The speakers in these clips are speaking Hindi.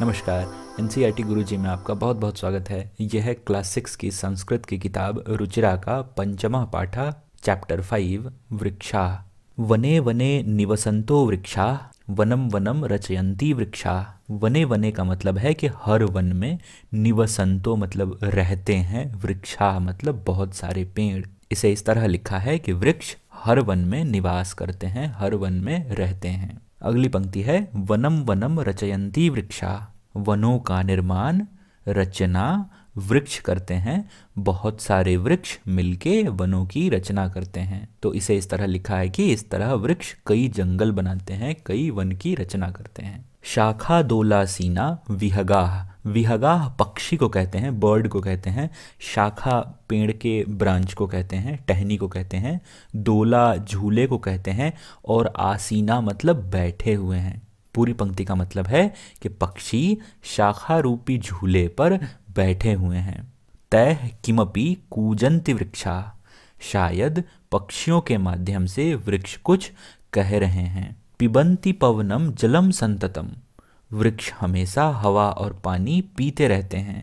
नमस्कार एन सी आर टी गुरु जी में आपका बहुत बहुत स्वागत है यह है क्लास सिक्स की संस्कृत की किताब रुचिरा का पंचमा पाठा चैप्टर फाइव वृक्षा वने वने निवसंतो वृक्षा वनम वनम रचयंती वृक्षा वने वने का मतलब है कि हर वन में निवसंतो मतलब रहते हैं वृक्षा मतलब बहुत सारे पेड़ इसे इस तरह लिखा है कि वृक्ष हर वन में निवास करते हैं हर वन में रहते हैं अगली पंक्ति है वनम वनम रचयंती वृक्षा वनों का निर्माण रचना वृक्ष करते हैं बहुत सारे वृक्ष मिलके वनों की रचना करते हैं तो इसे इस तरह लिखा है कि इस तरह वृक्ष कई जंगल बनाते हैं कई वन की रचना करते हैं शाखा दोला सीना विहगाह विहगाह पक्षी को कहते हैं बर्ड को कहते हैं शाखा पेड़ के ब्रांच को कहते हैं टहनी को कहते हैं दोला झूले को कहते हैं और आसीना मतलब बैठे हुए हैं पूरी पंक्ति का मतलब है कि पक्षी शाखा रूपी झूले पर बैठे हुए हैं तय किमपी कूजंती वृक्षा शायद पक्षियों के माध्यम से वृक्ष कुछ कह रहे हैं पिबंती पवनम जलम संततम वृक्ष हमेशा हवा और पानी पीते रहते हैं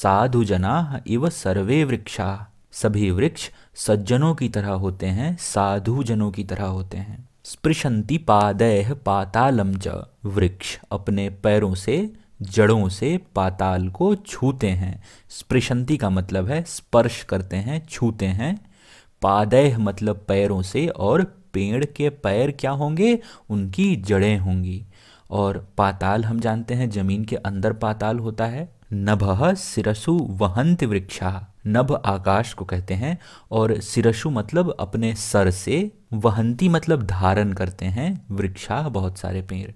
साधु जना इव सर्वे वृक्षा सभी वृक्ष सज्जनों की तरह होते हैं साधु जनों की तरह होते हैं स्पृशंति पादय पातालम च वृक्ष अपने पैरों से जड़ों से पाताल को छूते हैं स्पृशंति का मतलब है स्पर्श करते हैं छूते हैं पादय मतलब पैरों से और पेड़ के पैर क्या होंगे उनकी जड़ें होंगी और पाताल हम जानते हैं जमीन के अंदर पाताल होता है नभ सिरसु वहंत वृक्षा नभ आकाश को कहते हैं और सिरसु मतलब अपने सर से वहंती मतलब धारण करते हैं वृक्षा बहुत सारे पेड़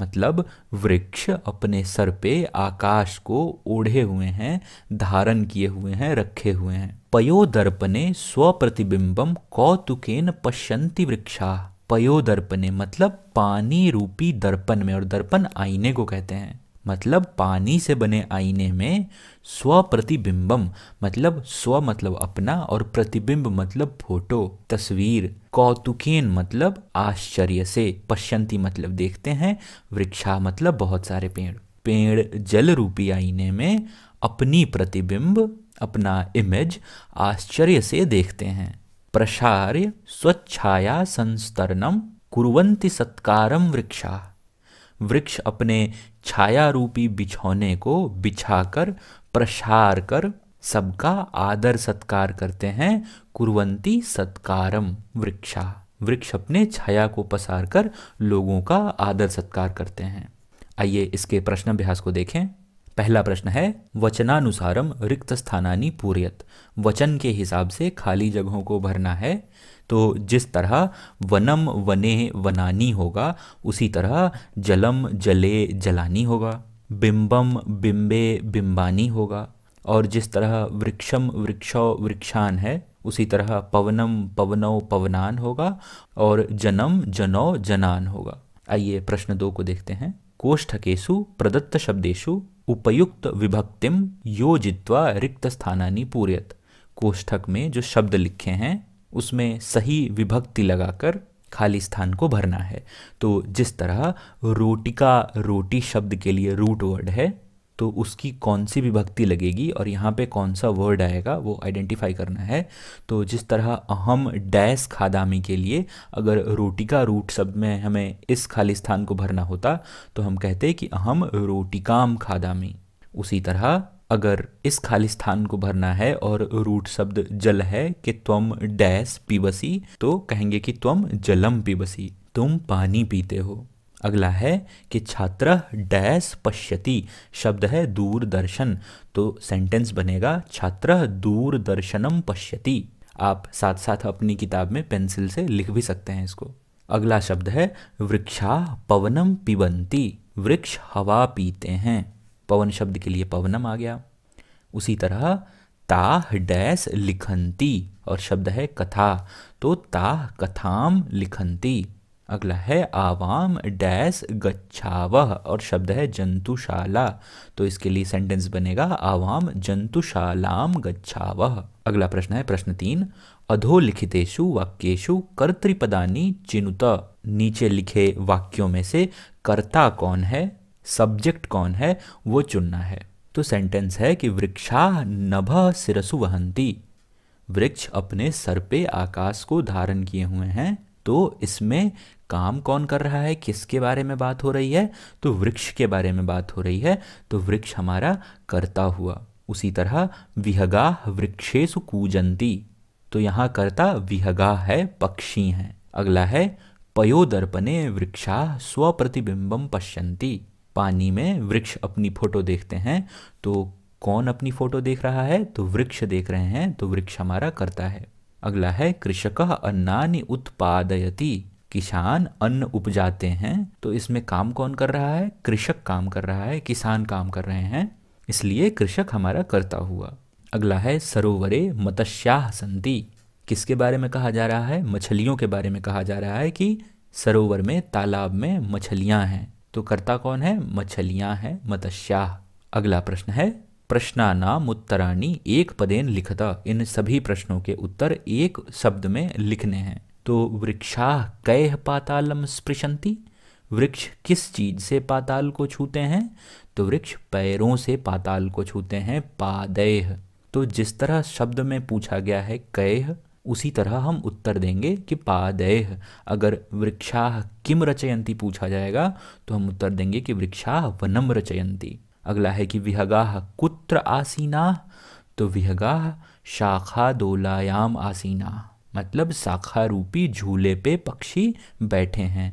मतलब वृक्ष अपने सर पे आकाश को ओढ़े हुए हैं धारण किए हुए हैं रखे हुए हैं पयोदर्पणे स्वप्रतिबिंबम कौतुकेन पश्यंती वृक्षा पयोदर्पणे मतलब पानी रूपी दर्पण में और दर्पण आईने को कहते हैं मतलब पानी से बने आईने में स्वप्रतिबिंबम मतलब स्व मतलब अपना और प्रतिबिंब मतलब फोटो तस्वीर कौतुकेन मतलब आश्चर्य से पश्यंती मतलब देखते हैं वृक्षा मतलब बहुत सारे पेड़ पेड़ जल रूपी आईने में अपनी प्रतिबिंब अपना इमेज आश्चर्य से देखते हैं प्रसार्य स्वच्छाया संस्तरणम कुरवंति सत्कारम वृक्षा वृक्ष अपने छाया रूपी बिछौने को बिछाकर प्रसार कर सबका आदर सत्कार करते हैं कुरवंती सत्कारम वृक्षा वृक्ष अपने छाया को पसार कर लोगों का आदर सत्कार करते हैं आइए इसके प्रश्न अभ्यास को देखें पहला प्रश्न है वचनानुसारम रिक्त स्थानानी पूर्यत वचन के हिसाब से खाली जगहों को भरना है तो जिस तरह वनम वने वनानी होगा उसी तरह जलम जले जलानी होगा बिंबम बिंबे बिंबानी होगा और जिस तरह वृक्षम वृक्षो वृक्षान है उसी तरह पवनम पवनो पवनान होगा और जनम जनो जनान होगा आइए प्रश्न दो को देखते हैं कोष्ठकेशु प्रदत्त शब्देशु उपयुक्त विभक्तिम योजित्वा रिक्त स्थानानि पूरियत कोष्ठक में जो शब्द लिखे हैं उसमें सही विभक्ति लगाकर खाली स्थान को भरना है तो जिस तरह रोटिका रोटी शब्द के लिए रूट वर्ड है तो उसकी कौन सी विभक्ति लगेगी और यहाँ पे कौन सा वर्ड आएगा वो आइडेंटिफाई करना है तो जिस तरह अहम डैस खादामी के लिए अगर रोटिका रूट शब्द में हमें इस खाली स्थान को भरना होता तो हम कहते कि अहम रोटिकाम खादामी उसी तरह अगर इस खाली स्थान को भरना है और रूट शब्द जल है कि त्वम डैस पीबसी तो कहेंगे कि त्वम जलम पीबसी तुम पानी पीते हो अगला है कि छात्र डैस पश्यति शब्द है दूरदर्शन तो सेंटेंस बनेगा छात्र दूरदर्शनम पश्यति आप साथ साथ अपनी किताब में पेंसिल से लिख भी सकते हैं इसको अगला शब्द है वृक्षा पवनम पिबंती वृक्ष हवा पीते हैं पवन शब्द के लिए पवनम आ गया उसी तरह ताह डैस लिखंती और शब्द है कथा तो ताह कथाम लिखंती अगला है आवाम डैश गच्छावह और शब्द है जंतुशाला तो इसके लिए सेंटेंस बनेगा आवाम जंतुशालाम गच्छावह अगला प्रश्न है प्रश्न तीन अधोलिखितेषु वाक्येषु कर्तृपदानी चिनुत नीचे लिखे वाक्यों में से कर्ता कौन है सब्जेक्ट कौन है वो चुनना है तो सेंटेंस है कि वृक्षा नभ सिरसु वहंती वृक्ष अपने सर पे आकाश को धारण किए हुए हैं तो इसमें काम कौन कर रहा है किसके बारे में बात हो रही है तो वृक्ष के बारे में बात हो रही है तो वृक्ष हमारा करता हुआ उसी तरह विहगाह वृक्षेश कूजंती तो यहाँ करता विहगाह है पक्षी हैं अगला है पयोदर्पणे वृक्षा स्वप्रतिबिंबम पश्यंती पानी में वृक्ष अपनी फोटो देखते हैं तो कौन अपनी फोटो देख रहा है तो वृक्ष देख रहे हैं तो वृक्ष हमारा करता है अगला है कृषक अन्नानि उत्पादयति किसान अन्न उपजाते हैं तो इसमें काम कौन कर रहा है कृषक काम कर रहा है किसान काम कर रहे हैं इसलिए कृषक हमारा करता हुआ अगला है सरोवरे मत्स्याह संति किसके बारे में कहा जा रहा है मछलियों के बारे में कहा जा रहा है कि सरोवर में तालाब में मछलियाँ हैं तो कर्ता कौन है मछलियाँ हैं मत्स्याह अगला प्रश्न है प्रश्नानाम उत्तराणी एक पदेन लिखता इन सभी प्रश्नों के उत्तर एक शब्द में लिखने हैं तो वृक्षा कह पातालम स्पृशंति वृक्ष किस चीज से पाताल को छूते हैं तो वृक्ष पैरों से पाताल को छूते हैं पादेह तो जिस तरह शब्द में पूछा गया है कैह उसी तरह हम उत्तर देंगे कि पादेह अगर वृक्षा किम रचयंती पूछा जाएगा तो हम उत्तर देंगे कि वृक्षा वनम रचयंती अगला है कि विहगाह कुत्र आसीना तो विहगाह शाखा दोलायाम आसीना मतलब शाखा रूपी झूले पे पक्षी बैठे हैं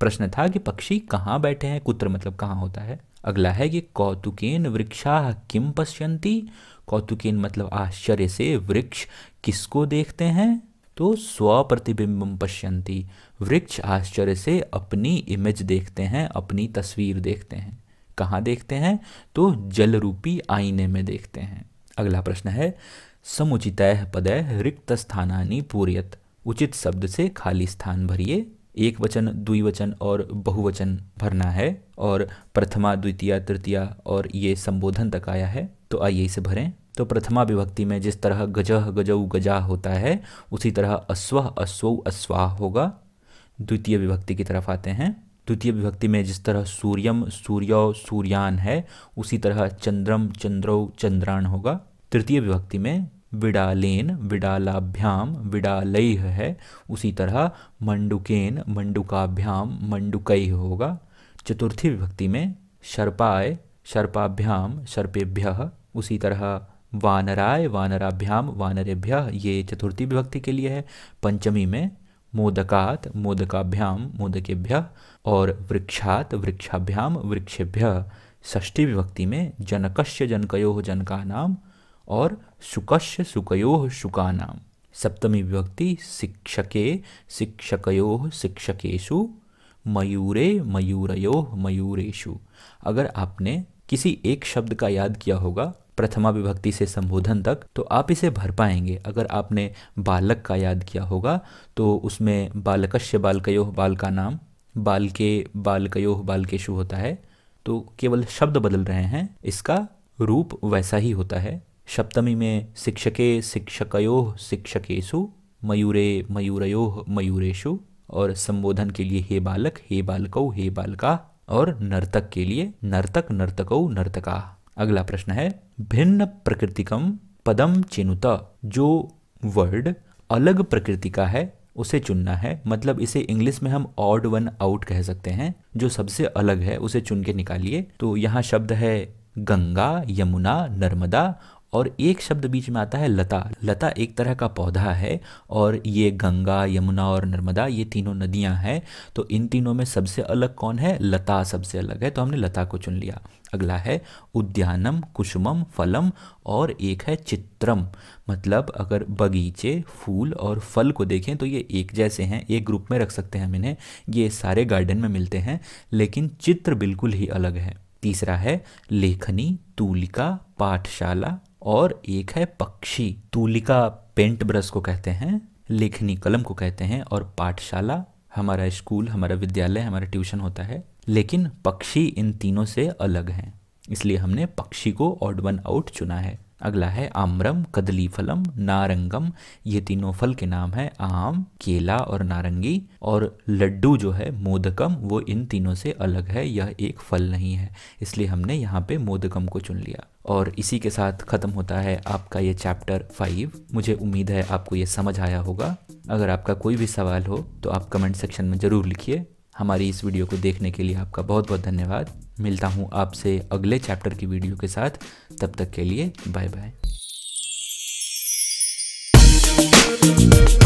प्रश्न था कि पक्षी कहाँ बैठे हैं कुत्र मतलब कहाँ होता है अगला है कि कौतुकेन वृक्षा किम पश्यंती कौतुकेन मतलब आश्चर्य से वृक्ष किसको देखते हैं तो स्वप्रतिबिंबम पश्यंती वृक्ष आश्चर्य से अपनी इमेज देखते हैं अपनी तस्वीर देखते हैं कहाँ देखते हैं तो जल रूपी आईने में देखते हैं अगला प्रश्न है समुचितय पदय रिक्त स्थानानि पूरियत उचित शब्द से खाली स्थान भरिए एक वचन द्विवचन और बहुवचन भरना है और प्रथमा द्वितीय तृतीय और ये संबोधन तक आया है तो आइए इसे भरें तो प्रथमा विभक्ति में जिस तरह गजह गजऊ गजा होता है उसी तरह अश्व अश्व अश्वाह होगा द्वितीय विभक्ति की तरफ आते हैं द्वितीय विभक्ति में जिस तरह सूर्यम सूर्यो सूर्यान है उसी तरह चंद्रम चंद्रौ चंद्रान होगा तृतीय विभक्ति में विडालेन विडालाभ्याम विडालय है उसी तरह मंडुकेन मंडुकाभ्याम मंडुकई होगा चतुर्थी विभक्ति में शर्पाय शर्पाभ्याम शर्पेभ्य उसी तरह वानराय वानराभ्याम वानरेभ्य ये चतुर्थी विभक्ति के लिए है पंचमी में मोदकात मोदकाभ्याम मोदकेभ्य और वृक्षात वृक्षाभ्याम वृक्षेभ्य षष्ठी विभक्ति में जनकश्य जनकयो जनका नाम और शुकश्य शुका शुकानाम सप्तमी विभक्ति शिक्षके शिक्षकयो शिक्षकेशु मयूरे मयूरयो मयूरेशु अगर आपने किसी एक शब्द का याद किया होगा प्रथमा विभक्ति से संबोधन तक तो आप इसे भर पाएंगे अगर आपने बालक का याद किया होगा तो उसमें बालकश्य बालकयोह बाल का नाम बाल के बालकयोह बालकेशु होता है तो केवल शब्द बदल रहे हैं इसका रूप वैसा ही होता है सप्तमी में शिक्षके शिक्षको शिक्षकेशु मयूरे मयूरयो मयूरेशु और संबोधन के लिए हे बालक हे बालको हे बालका और नर्तक के लिए नर्तक नर्तको नर्तका अगला प्रश्न है भिन्न प्रकृतिकम पदम चिनुता जो वर्ड अलग प्रकृति का है उसे चुनना है मतलब इसे इंग्लिश में हम ऑड वन आउट कह सकते हैं जो सबसे अलग है उसे चुन के निकालिए तो यहाँ शब्द है गंगा यमुना नर्मदा और एक शब्द बीच में आता है लता लता एक तरह का पौधा है और ये गंगा यमुना और नर्मदा ये तीनों नदियां हैं तो इन तीनों में सबसे अलग कौन है लता सबसे अलग है तो हमने लता को चुन लिया अगला है उद्यानम कुसुमम फलम और एक है चित्रम मतलब अगर बगीचे फूल और फल को देखें तो ये एक जैसे हैं एक ग्रुप में रख सकते हैं हम इन्हें ये सारे गार्डन में मिलते हैं लेकिन चित्र बिल्कुल ही अलग है तीसरा है लेखनी तूलिका पाठशाला और एक है पक्षी तूलिका पेंट ब्रश को कहते हैं लेखनी कलम को कहते हैं और पाठशाला हमारा स्कूल हमारा विद्यालय हमारा ट्यूशन होता है लेकिन पक्षी इन तीनों से अलग हैं इसलिए हमने पक्षी को ऑड वन आउट चुना है अगला है आम्रम कदली फलम नारंगम ये तीनों फल के नाम है आम केला और नारंगी और लड्डू जो है मोदकम वो इन तीनों से अलग है यह एक फल नहीं है इसलिए हमने यहाँ पे मोदकम को चुन लिया और इसी के साथ ख़त्म होता है आपका ये चैप्टर फाइव मुझे उम्मीद है आपको ये समझ आया होगा अगर आपका कोई भी सवाल हो तो आप कमेंट सेक्शन में ज़रूर लिखिए हमारी इस वीडियो को देखने के लिए आपका बहुत बहुत धन्यवाद मिलता हूँ आपसे अगले चैप्टर की वीडियो के साथ तब तक के लिए बाय बाय